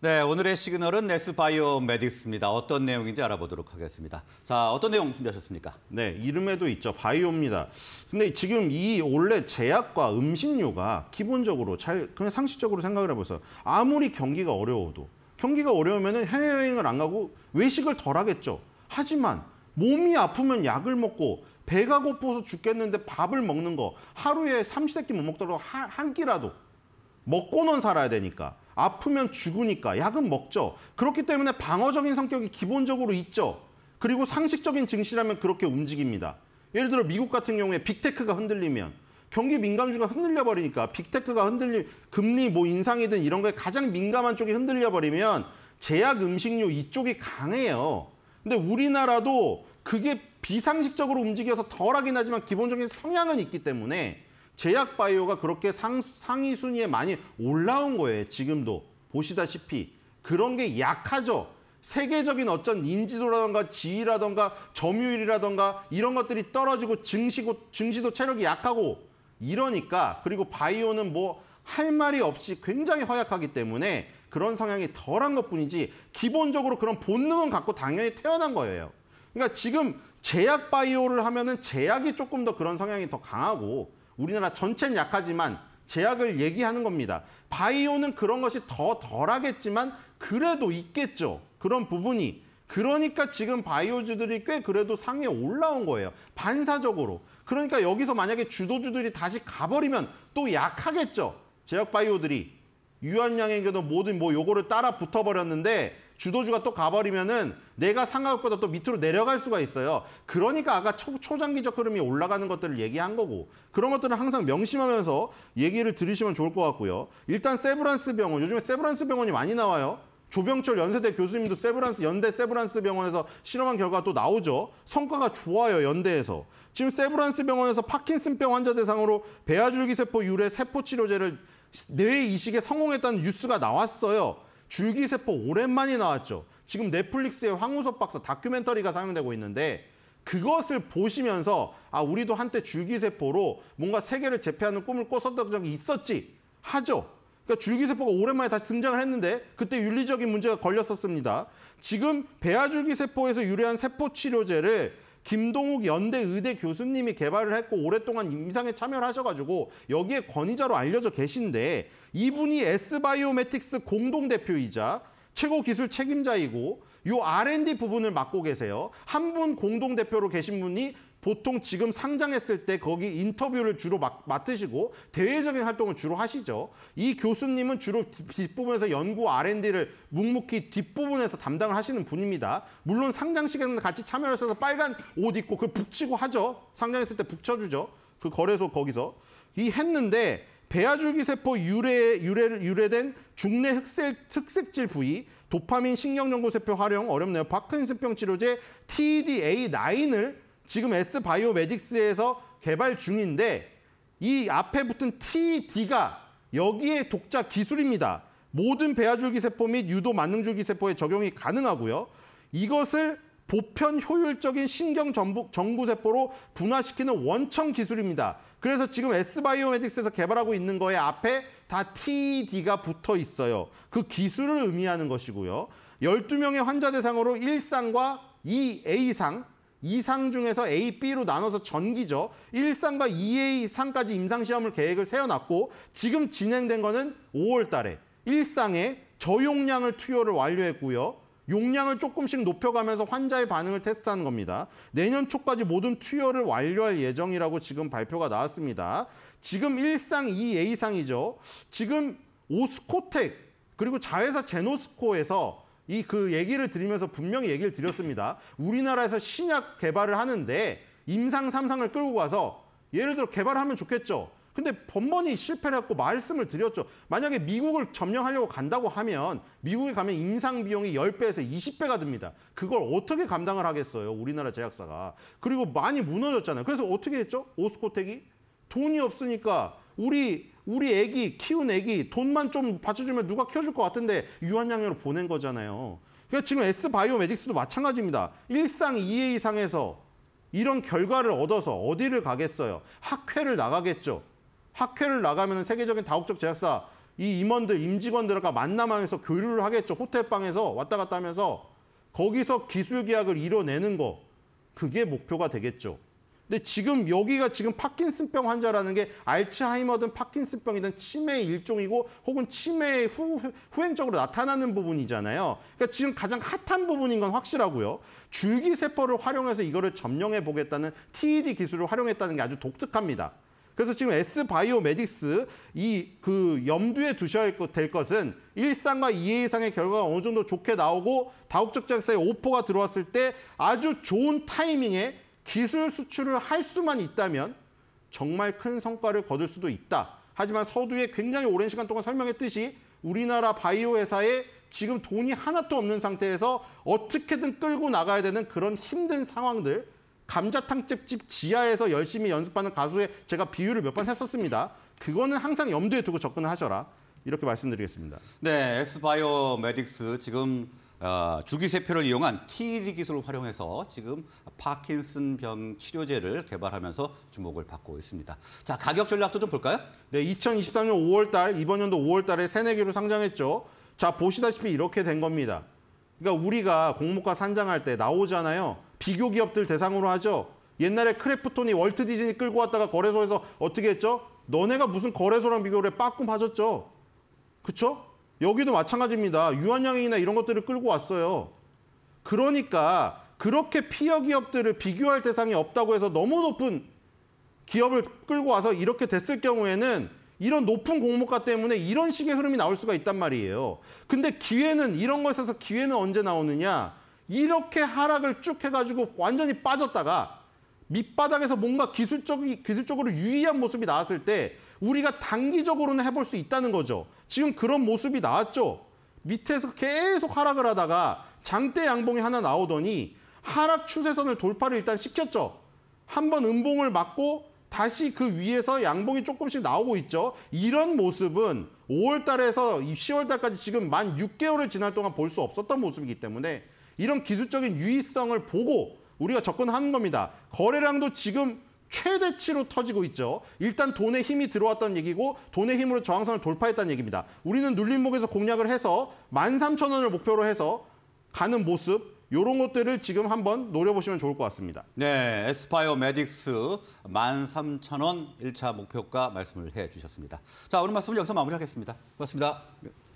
네, 오늘의 시그널은 네스바이오메딕스입니다 어떤 내용인지 알아보도록 하겠습니다. 자, 어떤 내용 준비하셨습니까? 네, 이름에도 있죠. 바이오입니다. 근데 지금 이 원래 제약과 음식료가 기본적으로 잘 그냥 상식적으로 생각을 해보세요. 아무리 경기가 어려워도 경기가 어려우면 해외여행을 안 가고 외식을 덜 하겠죠. 하지만 몸이 아프면 약을 먹고 배가 고파서 죽겠는데 밥을 먹는 거 하루에 삼시세끼 못 먹더라도 한 끼라도 먹고는 살아야 되니까. 아프면 죽으니까 약은 먹죠. 그렇기 때문에 방어적인 성격이 기본적으로 있죠. 그리고 상식적인 증시라면 그렇게 움직입니다. 예를 들어 미국 같은 경우에 빅테크가 흔들리면 경기 민감주가 흔들려 버리니까 빅테크가 흔들리 금리 뭐 인상이든 이런 거에 가장 민감한 쪽이 흔들려 버리면 제약 음식료 이쪽이 강해요. 근데 우리나라도 그게 비상식적으로 움직여서 덜하긴 하지만 기본적인 성향은 있기 때문에 제약바이오가 그렇게 상, 상위 순위에 많이 올라온 거예요. 지금도 보시다시피 그런 게 약하죠. 세계적인 어쩐 인지도라던가 지위라던가 점유율이라던가 이런 것들이 떨어지고 증시고, 증시도 체력이 약하고 이러니까 그리고 바이오는 뭐 할 말이 없이 굉장히 허약하기 때문에 그런 성향이 덜한 것뿐이지 기본적으로 그런 본능은 갖고 당연히 태어난 거예요. 그러니까 지금 제약 바이오를 하면은 제약이 조금 더 그런 성향이 더 강하고 우리나라 전체는 약하지만 제약을 얘기하는 겁니다. 바이오는 그런 것이 더 덜하겠지만 그래도 있겠죠. 그런 부분이. 그러니까 지금 바이오주들이 꽤 그래도 상위에 올라온 거예요. 반사적으로. 그러니까 여기서 만약에 주도주들이 다시 가버리면 또 약하겠죠. 제약 바이오들이. 유한양에게도 모든 뭐 요거를 따라 붙어버렸는데 주도주가 또 가버리면은 내가 상가격보다 또 밑으로 내려갈 수가 있어요. 그러니까 아까 초, 초장기적 흐름이 올라가는 것들을 얘기한 거고 그런 것들은 항상 명심하면서 얘기를 들으시면 좋을 것 같고요. 일단 세브란스 병원, 요즘에 세브란스 병원이 많이 나와요. 조병철 연세대 교수님도 세브란스 연대 세브란스 병원에서 실험한 결과 또 나오죠. 성과가 좋아요 연대에서. 지금 세브란스 병원에서 파킨슨병 환자 대상으로 배아줄기세포 유래 세포 치료제를 뇌 이식에 성공했다는 뉴스가 나왔어요. 줄기세포 오랜만에 나왔죠. 지금 넷플릭스의 황우석 박사 다큐멘터리가 상영되고 있는데 그것을 보시면서 아 우리도 한때 줄기세포로 뭔가 세계를 제패하는 꿈을 꿨었던 적이 있었지 하죠. 그러니까 줄기세포가 오랜만에 다시 등장을 했는데 그때 윤리적인 문제가 걸렸었습니다. 지금 배아줄기세포에서 유래한 세포치료제를 김동욱 연대 의대 교수님이 개발을 했고 오랫동안 임상에 참여를 하셔가지고 여기에 권위자로 알려져 계신데 이분이 S바이오메틱스 공동대표이자 최고 기술 책임자이고 요 R&D 부분을 맡고 계세요. 한 분 공동대표로 계신 분이 보통 지금 상장했을 때 거기 인터뷰를 주로 막, 맡으시고 대외적인 활동을 주로 하시죠. 이 교수님은 주로 뒷부분에서 연구 R&D를 묵묵히 뒷부분에서 담당을 하시는 분입니다. 물론 상장 시에는 같이 참여를 해서 빨간 옷 입고 그걸 북치고 하죠. 상장했을 때 북쳐주죠. 그 거래소 거기서. 이 했는데 배아줄기세포 유래, 유래, 유래된 중뇌 흑색, 흑색질 부위 도파민 신경연구세포 활용 어렵네요. 파킨슨병 치료제 TDA9을 지금 S바이오메딕스에서 개발 중인데 이 앞에 붙은 TD가 여기에 독자 기술입니다. 모든 배아줄기 세포 및 유도 만능줄기 세포에 적용이 가능하고요. 이것을 보편 효율적인 신경 전구 세포로 분화시키는 원천 기술입니다. 그래서 지금 S바이오메딕스에서 개발하고 있는 거에 앞에 다 TD가 붙어 있어요. 그기술을 의미하는 것이고요. 12명의 환자 대상으로 1상과 2A상, 2상 중에서 A, B로 나눠서 전기죠. 1상과 2A상까지 임상시험을 계획을 세워놨고 지금 진행된 거는 5월 달에 1상에 저용량을 투여를 완료했고요. 용량을 조금씩 높여가면서 환자의 반응을 테스트하는 겁니다. 내년 초까지 모든 투여를 완료할 예정이라고 지금 발표가 나왔습니다. 지금 1상 2A상이죠. 지금 오스코텍 그리고 자회사 제노스코에서 이 그 얘기를 드리면서 분명히 얘기를 드렸습니다. 우리나라에서 신약 개발을 하는데 임상 3상을 끌고 가서 예를 들어 개발하면 좋겠죠. 근데 법번이 실패를 했고 말씀을 드렸죠. 만약에 미국을 점령하려고 간다고 하면 미국에 가면 인상 비용이 10배에서 20배가 듭니다. 그걸 어떻게 감당을 하겠어요. 우리나라 제약사가. 그리고 많이 무너졌잖아요. 그래서 어떻게 했죠? 오스코텍이 돈이 없으니까 우리 우리 애기 키운 애기 돈만 좀 받쳐주면 누가 키워줄 것 같은데 유한양으로 보낸 거잖아요. 그러니까 지금 S 바이오메딕스도 마찬가지입니다. 일상 2회 이상에서 이런 결과를 얻어서 어디를 가겠어요? 학회를 나가겠죠. 학회를 나가면 세계적인 다국적 제약사 이 임원들, 임직원들과 만남하면서 교류를 하겠죠. 호텔방에서 왔다 갔다 하면서 거기서 기술 계약을 이뤄내는 거 그게 목표가 되겠죠. 근데 지금 여기가 지금 파킨슨병 환자라는 게 알츠하이머든 파킨슨병이든 치매의 일종이고 혹은 치매의 후, 행적으로 나타나는 부분이잖아요. 그러니까 지금 가장 핫한 부분인 건 확실하고요. 줄기세포를 활용해서 이거를 점령해 보겠다는 TED 기술을 활용했다는 게 아주 독특합니다. 그래서 지금 S 바이오메딕스 이 그 염두에 두셔야 될 것은 1상과 2회 이상의 결과가 어느 정도 좋게 나오고 다국적장사에 오퍼가 들어왔을 때 아주 좋은 타이밍에 기술 수출을 할 수만 있다면 정말 큰 성과를 거둘 수도 있다. 하지만 서두에 굉장히 오랜 시간 동안 설명했듯이 우리나라 바이오 회사에 지금 돈이 하나도 없는 상태에서 어떻게든 끌고 나가야 되는 그런 힘든 상황들 감자탕집집 지하에서 열심히 연습하는 가수의 제가 비유를 몇 번 했었습니다. 그거는 항상 염두에 두고 접근을 하셔라. 이렇게 말씀드리겠습니다. 네, 엑스바이오메딕스 지금 어, 주기세표를 이용한 TED 기술을 활용해서 지금 파킨슨병 치료제를 개발하면서 주목을 받고 있습니다. 자, 가격 전략도 좀 볼까요? 네, 2023년 5월 달, 이번 연도 5월 달에 새내기로 상장했죠. 자, 보시다시피 이렇게 된 겁니다. 그러니까 우리가 공모가 산장할 때 나오잖아요. 비교 기업들 대상으로 하죠. 옛날에 크래프톤이 월트 디즈니 끌고 왔다가 거래소에서 어떻게 했죠? 너네가 무슨 거래소랑 비교를 해? 빠꾸 맞았죠. 그쵸 여기도 마찬가지입니다. 유한양행이나 이런 것들을 끌고 왔어요. 그러니까 그렇게 피어 기업들을 비교할 대상이 없다고 해서 너무 높은 기업을 끌고 와서 이렇게 됐을 경우에는 이런 높은 공모가 때문에 이런 식의 흐름이 나올 수가 있단 말이에요. 근데 기회는 이런 것에서 기회는 언제 나오느냐? 이렇게 하락을 쭉 해가지고 완전히 빠졌다가 밑바닥에서 뭔가 기술적, 기술적으로 유의한 모습이 나왔을 때 우리가 단기적으로는 해볼 수 있다는 거죠. 지금 그런 모습이 나왔죠. 밑에서 계속 하락을 하다가 장대 양봉이 하나 나오더니 하락 추세선을 돌파를 일단 시켰죠. 한번 음봉을 맞고 다시 그 위에서 양봉이 조금씩 나오고 있죠. 이런 모습은 5월 달에서 10월 달까지 지금 만 6개월을 지날 동안 볼 수 없었던 모습이기 때문에 이런 기술적인 유의성을 보고 우리가 접근하는 겁니다. 거래량도 지금 최대치로 터지고 있죠. 일단 돈의 힘이 들어왔던 얘기고 돈의 힘으로 저항선을 돌파했다는 얘기입니다. 우리는 눌림목에서 공략을 해서 13,000원을 목표로 해서 가는 모습 이런 것들을 지금 한번 노려보시면 좋을 것 같습니다. 네, 에스파이어 메딕스 13,000원 1차 목표가 말씀을 해주셨습니다. 자, 오늘 말씀은 여기서 마무리하겠습니다. 고맙습니다. 네.